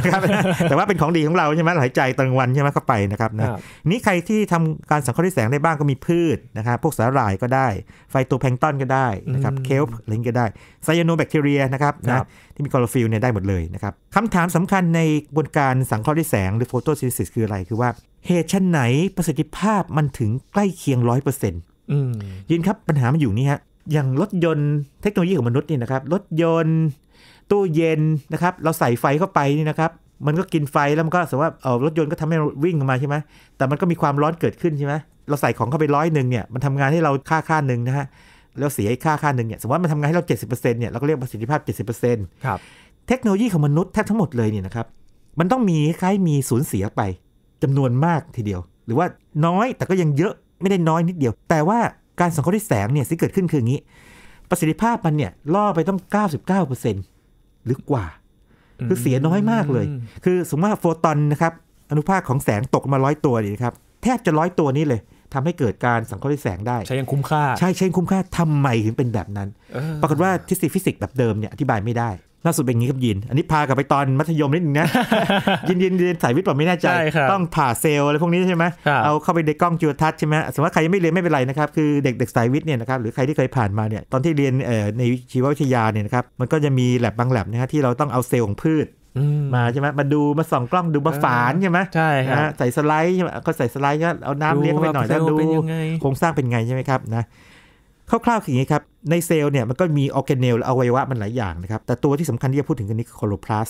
ครับแต่ว่าเป็นของดีของเราใช่ไหมหายใจตอนวันใช่ไหมเข้าไปนะครับนะนี่ใครที่ทำการสังเคราะห์ด้วยแสงได้บ้างก็มีพืชนะครับพวกสาหร่ายก็ได้ ไฟตัวแพงต้นก็ได้นะครับเคลฟ์อะไรก็ได้ไซยาโนแบคทีเรียนะครับนะที่มีคลอโรฟิลเนี่ยได้หมดเลยนะครับคำถามสำคัญในกระบวนการสังเคราะห์ด้วยแสงหรือโฟโตซินดิซิสคืออะไรคือว่าเหตุชั้นไหนประสิทธิภาพมันถึงใกล้เคียงร้อยเปอร์เซ็นต์ยินครับปัญหามันอยู่นี่ฮะอย่างรถยนต์เทคโนโลยีของมนุษย์นี่นะครับ รถยนต์ ตู้เย็นนะครับ เราใส่ไฟเข้าไปนี่นะครับ มันก็กินไฟแล้วมันก็สมมติว่าเออรถยนต์ก็ทำให้วิ่งออกมาใช่ไหมแต่มันก็มีความร้อนเกิดขึ้นใช่ไหมเราใส่ของเข้าไปร้อยหนึ่งเนี่ยมันทำงานให้เราค่าค่าหนึ่งนะฮะแล้วเสียค่าค่าหนึ่งเนี่ยสมมติว่ามันทำงานให้เรา 70%เนี่ยเราก็เรียกประสิทธิภาพ 70%ครับเทคโนโลยีของมนุษย์แทบทั้งหมดเลยเนี่ยนะครับมันต้องมีคล้ายมีสูญเสียไปจำนวนมากทีเดียว หรือว่าน้อยแต่ก็ยังเยอะไม่ได้น้อยนิดเดียวแต่ว่าการสังเคราะห์ด้วยแสงเนี่ยสิ่เกิดขึ้นคืออย่างนี้ ประสิทธิภาพมันเนี่ยล่อไปต้อง 99%หรือกว่า คือเสียน้อยมากเลย คือสมมติว่าโฟตอนนะครับอนุภาคของแสงตกมาร้อยตัวนี่ครับแทบจะร้อยตัวนี้เลย ทำให้เกิดการสังเคราะห์ด้วยแสงได้ใช้ยังคุ้มค่า ใช่ใช้ยังคุ้มค่าทำไมถึงเป็นแบบนั้น ปรากฏว่าทฤษฎีฟิสิกส์แบบเดิมเนี่ยอธิบายไม่ได้่าสุดเป็นงี้กับยินอันนี้พากลับไปตอนมัธยมนิดนึงนะยินยินยินสายวิทย์ผมไม่แน่ใจ ต้องผ่าเซลล์อะไรพวกนี้ใช่ไหมเอาเข้าไปในกล้องจุลทรรศน์ใช่ไหมสมมติใครยังไม่เรียนไม่เป็นไรนะครับคือเด็กเด็กสายวิทย์เนี่ยนะครับหรือใครที่เคยผ่านมาเนี่ยตอนที่เรียนในชีววิทยาเนี่ยนะครับมันก็จะมีแลบบางแลบนะฮะที่เราต้องเอาเซลล์ของพืชมาใช่ไหมมาดูมาส่องกล้องดูมาฝานใช่ไหมใช่ครับใส่สไลด์ใช่ไหมก็ใส่สไลด์ก็เอาน้ำเลี้ยงไปหน่อยแล้วดูโครงสร้างเป็นไงใช่ไหมครับนะคร่าวๆคืออย่างนี้ครับ ในเซลล์เนี่ยมันก็มีออร์แกเนลและอวัยวะมันหลายอย่างนะครับ แต่ตัวที่สำคัญที่จะพูดถึงกันนี้คือลคโลพลาส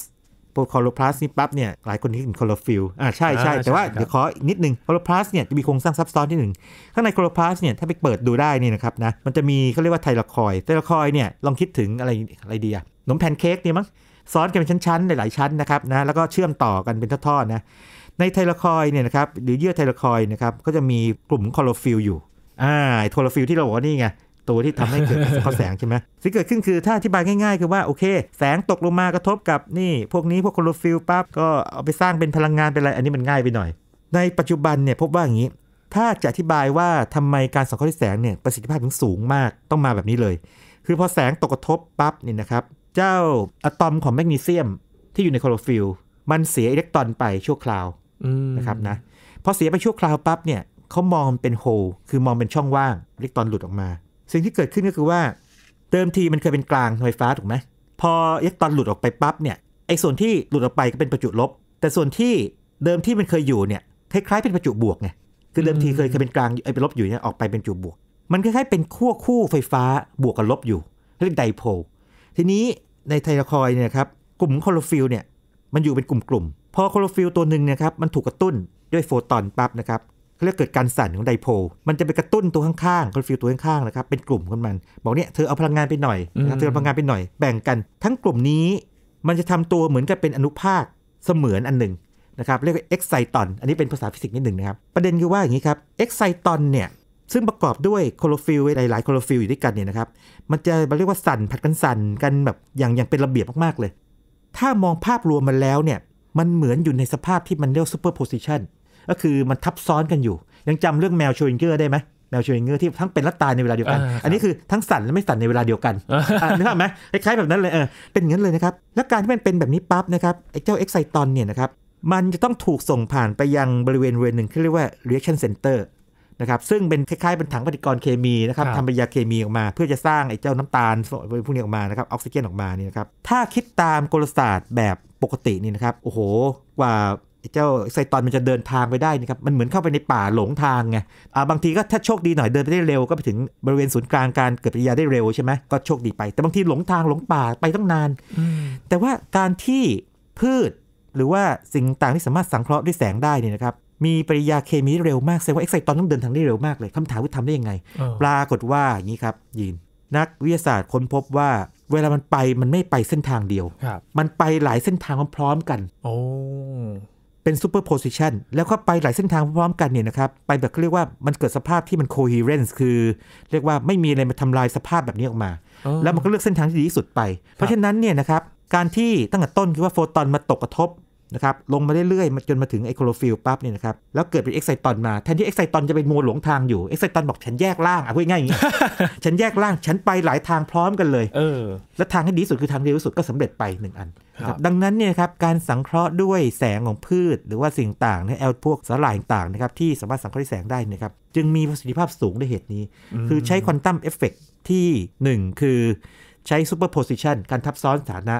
พอคอโลพลาสนี่ปั๊บเนี่ยหลายคนนี่เห็นคอโลฟิลอ่าใช่ใช่แต่ว่าเดี๋ยวขออีกนิดนึงคอโลพลาสเนี่ยจะมีโครงสร้างซับซ้อนที่หนึ่งข้างในคอโลพลาสเนี่ยถ้าไปเปิดดูได้นี่นะครับนะมันจะมีเขาเรียกว่าไทรคอยไทรคอยเนี่ยลองคิดถึงอะไรอะไรดีอะขนมแพนเค้กเนี่ยมั้งซ้อนกันเป็นชั้นๆหลายชั้นนะครับนะแล้วก็เชื่อมต่อกันเป็นทอดๆนะในไทรคอยเนี่ยนะครับหรือเยื่อไทรคอยนะครับก็จะมีกลุ่มคอโลฟิลอยู่อ่าโคโฟิลที่เราบอกว่านี่ไงตัวที่ทำให้เกิดกระ้อแสงใช่ไหมสิ่งเกิดขึ้นคือถ้าอธิบายง่ายๆคือว่าโอเคแสงตกลงมากระทบกับนี่ พวกนี้พวกคลอโรฟิลปั๊บก็เอาไปสร้างเป็นพลังงานเป็นอะไร อันนี้มันง่ายไปหน่อย ในปัจจุบันเนี่ยพบว่าอย่างนี้ ถ้าจะอธิบายว่าทำไมการสังเคราะห์แสงเนี่ยประสิทธิภาพถึงสูงมากต้องมาแบบนี้เลย คือพอแสงตกกระทบปั๊บนี่นะครับ เจ้าอะตอมของแมกนีเซียม ที่อยู่ในคลอโรฟิลมันเสียอิเล็กตรอนไปชั่วคราวนะครับนะพอเสียไปชั่วคราวปั๊บเนี่ยเขามองเป็นโฮคือมองเป็นช่องว่างอิเล็กตรอนหลุดออกมาสิ่งที่เกิดขึ้นก็คือว่าเติมทีมันเคยเป็นกลางไฟฟ้าถูกไหม พออิเล็กตรอนหลุดออกไปปั๊บเนี่ยไอ้ส่วนที่หลุดออกไปก็เป็นประจุลบ แต่ส่วนที่เดิมที่มันเคยอยู่เนี่ยคล้ายๆเป็นประจุบวกไงคือเดิมทีเคยเคยเป็นกลางไอ้เป็นลบอยู่เนี่ยออกไปเป็นจุบวก มันคล้ายๆเป็นขั้วคู่ไฟฟ้าบวกกับลบอยู่เรียกไดโพลทีนี้ในไทรคอยเนี่ยครับกลุ่มคลอโรฟิลเนี่ยมันอยู่เป็นกลุ่มๆพอคลอโรฟิลตัวหนึ่งนะครับมันถูกกระตุ้นด้วยโฟตอนปั๊บนะครับเขาเรียกเกิดการสั่นของไดโพล มันจะไปกระตุ้นตัวข้างๆคอนฟิวตัวข้างๆนะครับ เป็นกลุ่มของมัน บอกเนี่ยเธอเอาพลังงานไปหน่อยเธอเอาพลังงานไปหน่อย แบ่งกัน ทั้งกลุ่มนี้ มันจะทำตัวเหมือนกับเป็นอนุภาคเสมือนอันหนึ่งนะครับ เรียกว่าเอ็กไซตอนอันนี้เป็นภาษาฟิสิกส์นิดหนึ่งนะครับ ประเด็นคือว่าอย่างนี้ครับ เอ็กไซตอนเนี่ย ซึ่งประกอบด้วยคลอโรฟิลล์ หลายๆโคลฟิลล์อยู่ด้วยกันเนี่ยนะครับ มันจะเรียกว่าสั่นผัดกันสั่นกันแบบอย่างอย่างเป็นระเบียบมากๆเลย ถ้ามองภาพรวมมันแล้วเนี่ยมันเหมือนอยู่ในสภาพที่มันเรียกซูเปอร์โพสิชันก็คือ มันทับซ้อนกันอยู่ ยังจำเรื่องแมวโชวิงเกอร์ได้ไหมแมวโชวิงเกอร์ที่ทั้งเป็นและตายในเวลาเดียวกัน อันนี้คือทั้งสั่นและไม่สั่นในเวลาเดียวกันนึกภาพไหมคล้ายๆแบบนั้นเลยเออเป็นงั้นเลยนะครับแล้วการที่มันเป็นแบบนี้ปั๊บนะครับไอ้เจ้าเอ็กไซตอนเนี่ยนะครับมันจะต้องถูกส่งผ่านไปยังบริเวณเวรหนึ่งที่เรียกว่า reaction center นะครับซึ่งเป็นคล้ายๆเป็นถังปฏิกรณ์เคมีนะครับทำปฏิยาเคมีออกมาเพื่อจะสร้างไอ้เจ้าน้ำตาลพวกนี้ออกมานะครับออกซิเจนออกมาเนี่ยนะครับถ้าคิดตามกลศาสตร์แบบปกตินี่นะครับโอ้โหกว่าเจ้าไซตอนมันจะเดินทางไปได้นะครับ มันเหมือนเข้าไปในป่าหลงทางไงาบางทีก็ถ้าโชคดีหน่อยเดินไปได้เร็วก็ไปถึงบริเวณศูนย์กลางการเกิดปฏิกิริยาได้เร็วใช่ไหมก็โชคดีไป แต่บางทีหลงทางหลงป่าไปต้องนาน แต่ว่าการที่พืชหรือว่าสิ่งต่างที่สามารถสังเคราะห์ด้วยแสงได้นี่นะครับ มีปริยาเคมีเร็วมากแสดงว่าไอไซตอนต้องเดินทางได้เร็วมากเลยคำถามว่าทำได้ยังไง ปรากฏว่าอย่างนี้ครับยีนนักวิทยาศาสตร์ค้นพบว่าเวลามันไปมันไม่ไปเส้นทางเดียว มันไปหลายเส้นทางพร้อมกันโอ้เป็นซูเปอร์โพสิชันแล้วก็ไปหลายเส้นทางพร้อมกันเนี่ยนะครับ ไปแบบเรียกว่ามันเกิดสภาพที่มันโคเฮเรนซ์คือเรียกว่าไม่มีอะไรมาทำลายสภาพแบบนี้ออกมา แล้วมันก็เลือกเส้นทางที่ดีที่สุดไป เพราะฉะนั้นเนี่ยนะครับการที่ตั้งแต่ต้นคือว่าโฟตอนมาตกกระทบนะครับลงมาเรื่อยๆมาจนมาถึงไอโคลฟิลปั๊บเนี่ยนะครับแล้วเกิดเป็นเอ็กไซตอนมา แทนที่เอ็กไซตอนจะเป็นมัวหลงทางอยู่เอ็กไซตอนบอกฉันแยกล่าง อ่ะพูดง่ายอย่างนี้ฉันแยกล่างฉันไปหลายทางพร้อมกันเลย เออและทางที่ดีสุดคือทางเร็วสุดก็สำเร็จไปหนึ่งอัน ดังนั้นเนี่ยครับการสังเคราะห์ด้วยแสงของพืชหรือว่าสิ่งต่างในแอลพวกสลายต่างนะครับที่สามารถสังเคราะห์แสงได้นะครับจึงมีประสิทธิภาพสูงด้วยเหตุนี้ คือใช้ควอนตัมเอฟเฟกที่ 1 คือใช้ซูเปอร์โพสิชันการทับซ้อนสถานะ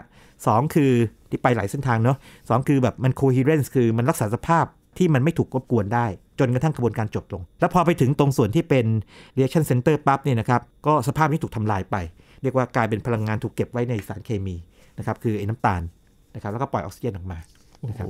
สองคือ ที่ไปหลายเส้นทางเนาะสองคือแบบมัน coherence คือมันรักษาสภาพที่มันไม่ถูกกบกวนได้ จนกระทั่งกระบวนการจบลง แล้วพอไปถึงตรงส่วนที่เป็น reaction center ปั๊บเนี่ยนะครับ ก็สภาพนี้ถูกทำลายไปเรียกว่ากลายเป็นพลังงานถูกเก็บไว้ในสารเคมี นะครับ คือไอ้น้ำตาลนะครับแล้วก็ปล่อยออกซิเจนออกมานะครับ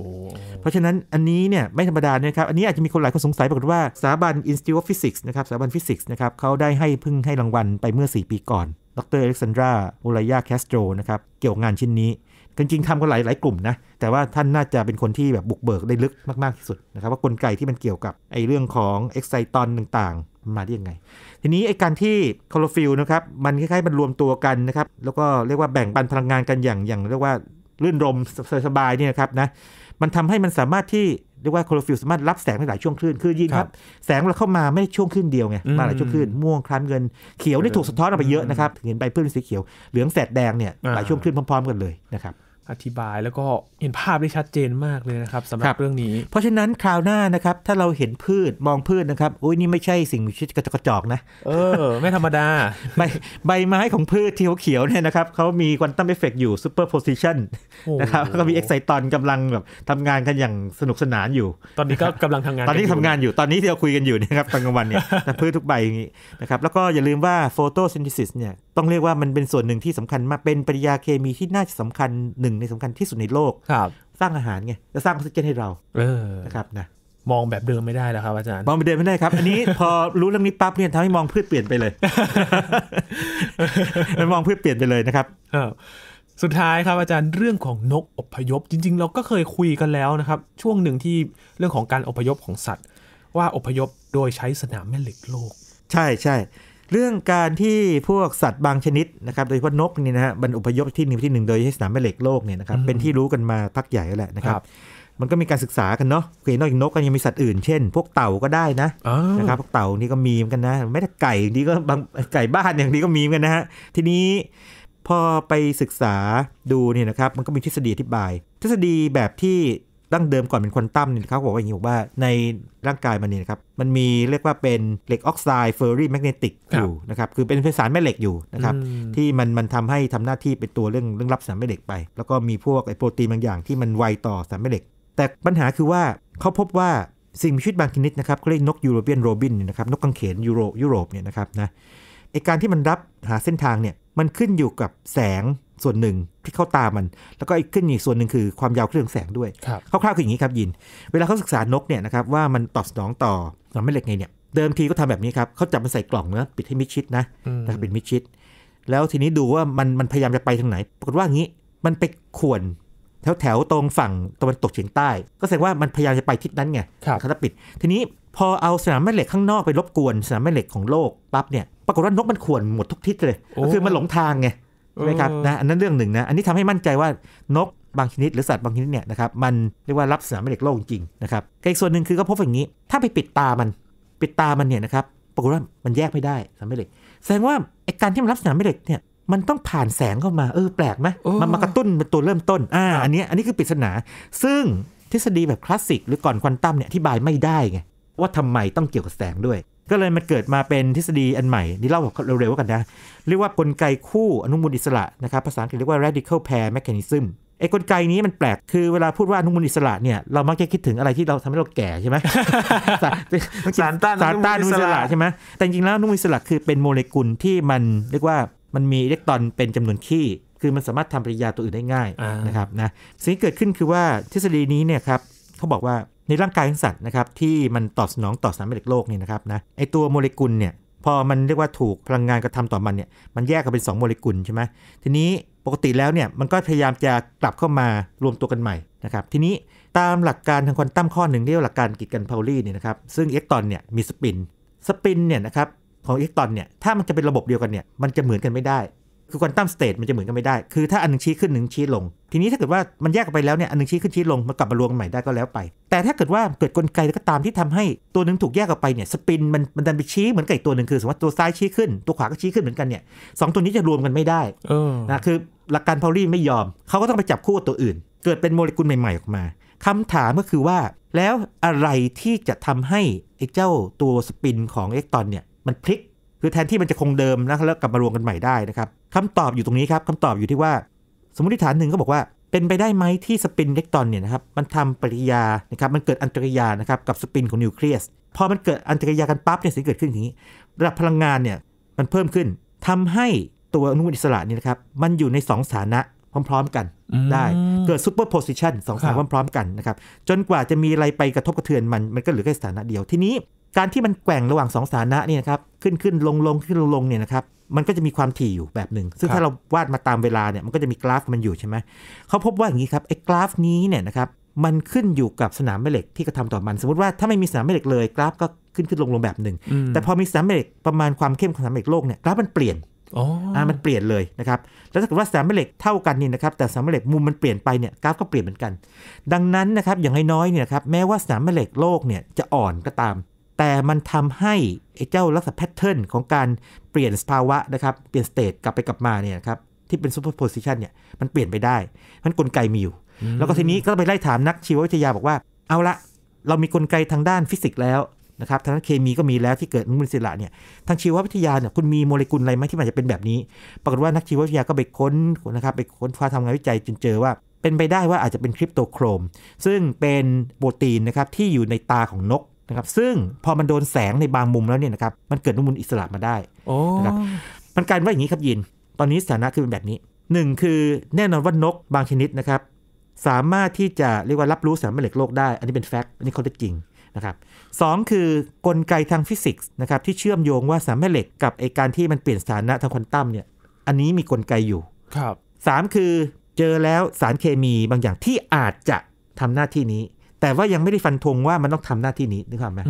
เพราะฉะนั้นอันนี้เนี่ยไม่ธรรมดานะครับอันนี้อาจจะมีคนหลายคนสงสัยปรากฏว่าสถาบัน Institute of Physics นะครับสถาบันฟิสิกส์นะครับเขาได้ให้พึ่งให้รางวัลไปเมื่อ 4 ปีก่อนดรอเล็กซานดราออลายาแคสโตร นะครับ เกี่ยวงานชิ้นนี้ จริงๆทำกันหลายหลายกลุ่มนะ แต่ว่าท่านน่าจะเป็นคนที่แบบบุกเบิกได้ลึกมาก ๆ ที่สุดนะครับว่ากลไกที่มันเกี่ยวกับ ไอ้เรื่องของเอ็กไซตอนต่างๆ มาได้ยังไง ทีนี้ไอ้การที่คลอโรฟิลนะครับ มันคล้าย ๆ มันรวมตัวกันนะครับ แล้วก็เรียกว่าแบ่งปันพลังงานกันอย่างอย่างเรียกว่าลื่นรมสบายๆนี่นะครับนะ มันทำให้มันสามารถที่เรียกว่าคลอโรฟิลล์สามารถรับแสงได้หลายช่วงคลื่น คือยิงครับ แสงเราเข้ามาไม่ได้ช่วงคลื่นเดียวไงมาหลายช่วงคลื่น ม่วงคล้ำเงิน เขียวนี่ถูกสะท้อนออกไปเยอะนะครับเห็นใบพืชสีเขียว เหลืองแสดแดงเนี่ยหลายช่วงคลื่นพร้อมๆ กันเลยนะครับอธิบายแล้วก็เห็นภาพได้ชัดเจนมากเลยนะครับสำหรับรบเรื่องนี้ เพราะฉะนั้นคราวหน้านะครับ ถ้าเราเห็นพืชมองพืชนะครับ อุ้ยนี่ไม่ใช่สิ่งมีชีวิตกระจอกนะ เออไม่ธรรมดา ใบใบไม้ของพืชที่เขียวเนี่ยนะครับเขามีควอนตัมเอฟเฟกอยู่ซูเปอร์โพซิชันนะครับก็มีเอ็กไซตอนกำลังแบบทำงานกันอย่างสนุกสนานอยู่ ตอนนี้ก็กำลังทำงานตอนนี้ทำงานอยู่ตอนนี้ที่เราคุยกันอยู่นะครับกลางวันเนี่ยพืชทุกใบอย่างนี้นะครับแล้วก็อย่าลืมว่าโฟโตซินธิซิสเนี่ยต้องเรียกว่ามันเป็นส่วนหนึ่งที่สำคัญมาเป็นปริยาเคมีที่น่าจะสำคัญหนึ่งในสำคัญที่สุดในโลกครับ สร้างอาหารไงจะสร้างออกซิเจนให้เราเออนะครับนะมองแบบเดิมไม่ได้แล้วครับอาจารย์มองแบบเดิมไม่ได้ครับ อันนี้พอรู้เรื่องนี้ปั๊บเนี่ยทำให้มองพืชเปลี่ยนไปเลยมันมองพืชเปลี่ยนไปเลยนะครับสุดท้ายครับ อาจารย์เรื่องของนกอพยพจริงๆ เราก็เคยคุยกันแล้วนะครับ ช่วงหนึ่งที่เรื่องของการอพยพของสัตว์ ว่าอพยพโดยใช้สนามแม่เหล็กโลก ใช่ใช่ใเรื่องการที่พวกสัตว์บางชนิดนะครับโดยเฉพาะนกนี่นะฮะบรรอุพยพที่นิ่ที่หนึ่งโดยให้สนามแม่เหล็กโลกเนี่ยนะครับเป็นที่รู้กันมาพักใหญ่แล้วแหละนะครับ มันก็มีการศึกษากันเนาะคือนอกจากนกก็ยังมีสัตว์อื่นเช่น พวกเต่าก็ได้นะนะครับ พวกเต่านี่ก็มีเหมือนกันนะแม้แต่ไก่ดีก็บางไก่บ้านอย่างนี้ก็มีเหมือนกันนะฮะทีนี้พอไปศึกษาดูเนี่ยนะครับ มันก็มีทฤษฎีอธิบาย ทฤษฎีแบบที่ดั้งเดิมก่อนเป็นควอนตัมเนี่ยเขาบอกว่าอย่างนี้บอกว่าในร่างกายมันเนี่ยนะครับมันมีเรียกว่าเป็นเหล็กออกไซด์เฟอร์รี่แมกเนติกอยู่นะครับคือเป็นสารแม่เหล็กอยู่นะครับที่มันมันทำให้ทำหน้าที่เป็นตัวเรื่องเรื่องรับสารแม่เหล็กไป แล้วก็มีพวกไอโปรตีนบางอย่างที่มันไวต่อสารแม่เหล็ก แต่ปัญหาคือว่าเขาพบว่าสิ่งมีชีวิตบางชนิดนะครับเขาเรียกนกยูโรเปียนโรบินนะครับนกกังเขนยูโรยุโรปเนี่ยนะครับนะไอการที่มันรับหาเส้นทางเนี่ยมันขึ้นอยู่กับแสงส่วนหนึ่งที่เข้าตามันแล้วก็อีกขึ้นอีกส่วนหนึ่งคือความยาวเครื่องแสงด้วยคร่าวๆคืออย่างนี้ครับยิน เวลาเขาศึกษานกเนี่ยนะครับว่ามันตอบสนองต่อสารแม่เหล็กไงเนี่ย เดิมทีก็ทำแบบนี้ครับเขาจับมันใส่กล่องเนื้อปิดให้มิดชิดนะนะคเป็นมิดชิด แล้วทีนี้ดูว่า มันมันพยายามจะไปทางไหน ปรากฏว่างี้มันไปข่วนแถวแถวตรงฝั่งตะวันตกเฉียงใต้ก็แสดงว่ามันพยายามจะไปทิศนั้นไงเขาจะปิด ทีนี้พอเอาสนามแม่เหล็กข้างนอกไปรบกวนสนามแม่เหล็กของโลกปั๊บเนี่ยปรากฏว่านกมันข่วนหมดทุกทิศเลยก็คือมันหลงทางไงใช่ไหมครับนะอันนั้นเรื่องหนึ่งนะอันนี้ทำให้มั่นใจว่านกบางชนิดหรือสัตว์บางชนิดเนี่ยนะครับมันเรียกว่ารับสนามแม่เหล็กโลกจริงนะครับอีกส่วนหนึ่งคือก็พบอย่างนี้ถ้าไปปิดตามันปิดตามันเนี่ยนะครับปรากฏว่ามันแยกไม่ได้สนามแม่เหล็ก แสดงว่าไอ้การที่มันรับสนามแม่เหล็กเนี่ยมันต้องผ่านแสงเข้ามาเออแปลกไหมมันมากระตุ้นเป็นตัวเริ่มต้นอ่าอันนี้อันนี้คือปริศนา ซึ่งทฤษฎีแบบคลาสสิกหรือก่อนควอนตัมเนี่ยอธิบายไม่ได้ไงว่าทำไมต้องเกี่ยวกับแสงด้วยก็เลยมันเกิดมาเป็นทฤษฎีอันใหม่นี่เล่าเร็วๆกันนะ เรียกว่ากลไกคู่อนุมูลอิสระนะครับภาษาอังกฤษเรียกว่า radical pair mechanism ไอ้กลไกนี้มันแปลกคือเวลาพูดว่าอนุมูลอิสระเนี่ยเรามักจะคิดถึงอะไรที่เราทำให้เราแก่ใช่ไหมสารต้านสารต้านอนุมูลอิสระใช่ไหมแต่จริงแล้วอนุมูลอิสระคือเป็นโมเลกุลที่มันเรียกว่ามันมีอิเล็กตรอนเป็นจำนวนขี้คือมันสามารถทำปฏิกิริยาตัวอื่นได้ง่ายนะครับนะสิ่งที่เกิดขึ้นคือว่าทฤษฎีนี้เนี่ยครับเขาบอกว่าในร่างกายของสัตว์นะครับที่มันตอบสนองต่อสารเมเหล็กโลกนี่นะครับนะไอตัวโมเลกุลเนี่ยพอมันเรียกว่าถูกพลังงานกระทำต่อมันเนี่ยมันแยกกันเป็น 2 โมเลกุลใช่ไหมทีนี้ปกติแล้วเนี่ยมันก็พยายามจะกลับเข้ามารวมตัวกันใหม่นะครับทีนี้ตามหลักการทางควอนตัมข้อหนึ่ง เรียกว่าหลักการกิจกันพาวลี่เนี่ยนะครับซึ่งอิเล็กตรอนเนี่ยมีสปิน สปินเนี่ยนะครับของอิเล็กตรอนเนี่ยถ้ามันจะเป็นระบบเดียวกันเนี่ยมันจะเหมือนกันไม่ได้คือควอนตัมสเตทมันจะเหมือนกันไม่ได้ คือถ้าอันนึงชี้ขึ้นหนึ่งชี้ลง ทีนี้ถ้าเกิดว่ามันแยกไปแล้วเนี่ยอันนึงชี้ขึ้นชี้ลงมันกลับมารวมกันใหม่ได้ก็แล้วไป แต่ถ้าเกิดว่าเกิดกลไกแล้วก็ตามที่ทำให้ตัวหนึ่งถูกแยกออกไปเนี่ยสปินมันมันดันไปชี้เหมือนกับอีกตัวหนึ่งคือสมมติตัวซ้ายชี้ขึ้นตัวขวาก็ชี้ขึ้นเหมือนกันเนี่ยสองตัวนี้จะรวมกันไม่ได้นะคือหลักการพอลลี่ไม่ยอมเขาก็ต้องไปจับคู่ตัวอื่น เกิดเป็นโมเลกุลใหม่ๆออกมา คำถามก็คือว่าแล้วอะไรที่จะทำให้ไอ้เจ้าตัวสปินของเอ็กตอนเนี่ยมันพลิกคือแทนที่มันจะคงเดิมนะแล้วกลับมารวมกันใหม่ได้นะครับคำตอบอยู่ตรงนี้ครับคำตอบอยู่ที่ว่า สมมติฐานหนึ่งก็บอกว่า เป็นไปได้ไหมที่สปินอิเล็กตรอนเนี่ยนะครับ มันทำปฏิกิริยานะครับมันเกิดอันตรายานะครับกับสปินของนิวเคลียสพอมันเกิดอันตรายากันปั๊บเนี่ยสิ่งเกิดขึ้นอย่างนี้ระดับพลังงานเนี่ยมันเพิ่มขึ้น ทำให้ตัวอนุมูลอิสระนี่นะครับมันอยู่ใน2สถานะพร้อมๆ กันได้เกิดซูเปอร์โพสิชันสองสถานะพร้อม ๆ กันนะครับจนกว่าจะมีอะไรไปกระทบกระเทือนมันมันก็เหลือแค่สถานะเดียวทีนี้การที่มันแกว่งระหว่างสองสถานะเนี่ยครับ ขึ้นขึ้นลงลงขึ้นลงลงเนี่ยนะครับ มันก็จะมีความถี่อยู่แบบหนึ่ง ซึ่งถ้าเราวาดมาตามเวลาเนี่ย มันก็จะมีกราฟมันอยู่ใช่ไหม เขาพบว่าอย่างนี้ครับไอ้กราฟนี้เนี่ยนะครับ มันขึ้นอยู่กับสนามแม่เหล็กที่กระทาต่อมัน สมมติว่าถ้าไม่มีสนามแม่เหล็กเลย กราฟก็ขึ้นขึ้นลงลงแบบหนึ่งแต่พอมีสนามแม่เหล็กประมาณความเข้มของสนามแม่เหล็กโลกเนี่ย กราฟมันเปลี่ยน อ๋อมันเปลี่ยนเลยนะครับ แล้วถ้าเกิดว่าสนามแม่เหล็กเท่ากันนี่นะครับ แต่สนามแม่เหล็กมุมมันเปลี่ยนไปเนี่ยกราฟก็เปลี่ยนเหมือนกัน ดังนั้นนะครับอย่างน้อยๆเนี่ยครับแม้ว่าสนามแม่เหล็กโลกเนี่ยจะอ่อนก็ตามแต่มันทำให้เจ้าลักษณะแพทเทิร์นของการเปลี่ยนสภาวะนะครับเปลี่ยนสเตทกลับไปกลับมาเนี่ยครับที่เป็นซูเปอร์โพสิชันเนี่ยมันเปลี่ยนไปได้ มันกลไกมีอยู่แล้วก็ทีนี้ก็ไปไล่ถามนักชีววิทยาบอกว่า เอาละเรามีกลไกทางด้านฟิสิกส์แล้วนะครับทางเคมีก็มีแล้วที่เกิดมุมูลศิลระเนี่ยทางชีววิทยาเนี่ยคุณมีโมเลกุลอะไรไหมที่มันจะเป็นแบบนี้ ปรากฏว่านักชีววิทยาก็ไปค้นนะครับไปค้นคว้าทำงานวิจัยจนเจอว่าเป็นไปได้ว่าอาจจะเป็นคริปโตโครม ซึ่งเป็นโปรตีนนะครับที่อยู่ในตาของนกนะครับ ซึ่งพอมันโดนแสงในบางมุมแล้วเนี่ยนะครับ มันเกิดนุมุลอิสระมาได้นะครับ มันกลายว่าอย่างนี้ครับยิน ตอนนี้สถานะคือเป็นแบบนี้หนึ่งคือแน่นอนว่านกบางชนิดนะครับ สามารถที่จะเรียกว่ารับรู้สารแม่เหล็กโลกได้ อันนี้เป็นแฟกต์อันนี้เขาได้จริงนะครับสคือกลไกทางฟิสิกส์นะครับที่เชื่อมโยงว่าสารแม่เหล็กกับไอการที่มันเปลี่ยนสถานะทางควอนตัมเนี่ย อันนี้มีกลไกอยู่ ครับ 3 คือเจอแล้วสารเคมีบางอย่างที่อาจจะทำหน้าที่นี้แต่ว่ายังไม่ได้ฟันธงว่ามันต้องทำหน้าที่นี้นึกออกไหม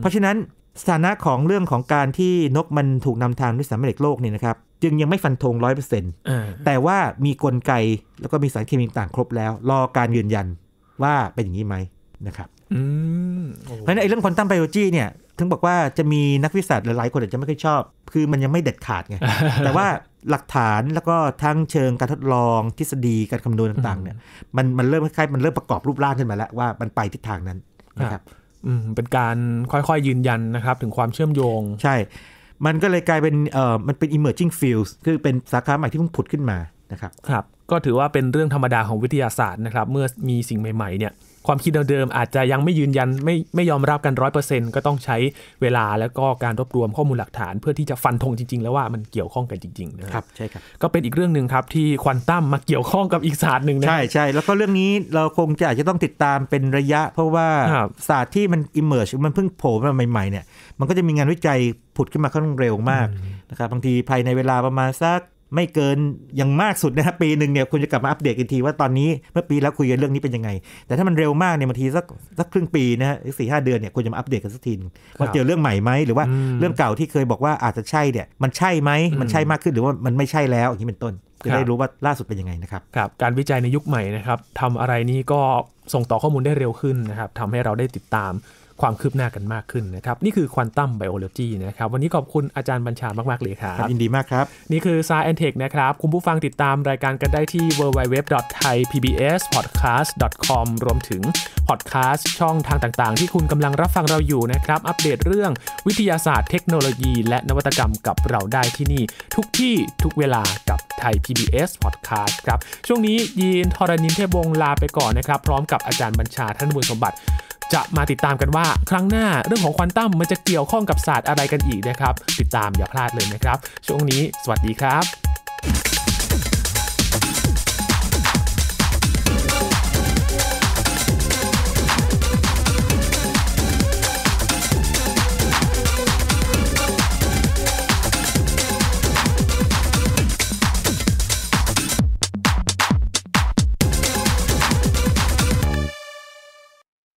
เพราะฉะนั้น สถานะของเรื่องของการที่นกมันถูกนำทาง ด้วยสารเมเหล็กโลกเนี่ยนะครับ จึงยังไม่ฟันธงร้อยเปอร์เซ็นต์แต่ว่ามีกลไกแล้วก็มีสารเคมีต่างครบแล้ว รอการยืนยันว่าเป็นอย่างนี้ไหมนะครับเพราะฉะนั้นไอ้เรื่องควอนตัมไบโอจีเนี่ยถึงบอกว่าจะมีนักวิยาศารหลายคนอาจจะไม่ค่อยชอบ คือมันยังไม่เด็ดขาดไง แต่ว่าหลักฐานแล้วก็ทั้งเชิงการทดลอง ทฤษฎีการคำนวณต่างๆเนี่ยมันมันเริ่มคล้ายๆมันเริ่มประกอบรูปร่างขึ้นมาแล้วว่ามันไปทิศทางนั้นนะครับเป็นการค่อยๆยืนยันนะครับถึงความเชื่อมโยง ใช่ มันก็เลยกลายเป็นเอ่อมันเป็น emerging fields คือเป็นสาขาใหม่ที่เพิ่งผุดขึ้นมานะครับครับก็ถือว่าเป็นเรื่องธรรมดาของวิทยาศาสตร์นะครับเมื่อมีสิ่งใหม่ๆเนี่ยความคิดเดิมๆ อาจจะยังไม่ยืนยันไม่ไม่ยอมรับกันร้อยเปอร์เซ็นก็ต้องใช้เวลาแล้วก็การรวบรวมข้อมูลหลักฐานเพื่อที่จะฟันธงจริงๆ แล้วว่ามันเกี่ยวข้องกันจริงๆนะครับใช่ครับก็เป็นอีกเรื่องหนึ่งครับ ที่ควอนตัมมาเกี่ยวข้องกับอีกศาสตร์หนึ่งนะใช่ใช่แล้วก็เรื่องนี้เราคงจะอาจจะต้องติดตามเป็นระยะเพราะว่าศาสตร์ที่มันอิมเมอร์ชมันเพิ่งโผล่มาใหม่ๆเนี่ย มันก็จะมีงานวิจัยผุดขึ้นมาค่อนข้างเร็วมากนะครับบางทีภายในเวลาประมาณสักไม่เกินอย่างมากสุดนะครับปีหนึ่งเนี่ยคุณจะกลับมาอัปเดตกันทีว่าตอนนี้เมื่อปีแล้วคุยกันเรื่องนี้เป็นยังไง แต่ถ้ามันเร็วมากเนี่ยบางทีสักสักครึ่งปีนะฮะสี่ห้าเดือนเนี่ยคุณจะมาอัปเดตกันสักทีว่าเจอเรื่องใหม่ไหมหรือว่าเรื่องเก่าที่เคยบอกว่าอาจจะใช่เนี่ย มันใช่ไหมมันใช่มากขึ้นหรือว่ามันไม่ใช่แล้วอย่างนี้เป็นต้นจะได้รู้ว่าล่าสุดเป็นยังไงนะครับครับการวิจัยในยุคใหม่นะครับทำอะไรนี้ก็ส่งต่อข้อมูลได้เร็วขึ้นนะครับทำให้เราได้ติดตามความคืบหน้ากันมากขึ้นนะครับ นี่คือควอนตัมไบโอโลจีนะครับ วันนี้ขอบคุณอาจารย์บัญชามาก ๆ เลยครับยินดีมากครับ นี่คือซาแอนเทคนะครับ คุณผู้ฟังติดตามรายการกันได้ที่ www.thaipbspodcast.com รวมถึงพอดแคสต์ช่องทางต่างๆ ที่คุณกำลังรับฟังเราอยู่นะครับ อัปเดตเรื่องวิทยาศาสตร์เทคโนโลยี และนวัตกรรมกับเราได้ที่นี่ ทุกที่ทุกเวลากับไทย PBS Podcast ครับช่วงนี้ยีนทรณินเทพวงลาไปก่อนนะครับพร้อมกับอาจารย์บัญชาท่านบุญสมบัติจะมาติดตามกันว่า ครั้งหน้าเรื่องของควอนตัมมันจะเกี่ยวข้องกับศาสตร์อะไรกันอีกนะครับ ติดตามอย่าพลาดเลยนะครับ ช่วงนี้สวัสดีครับ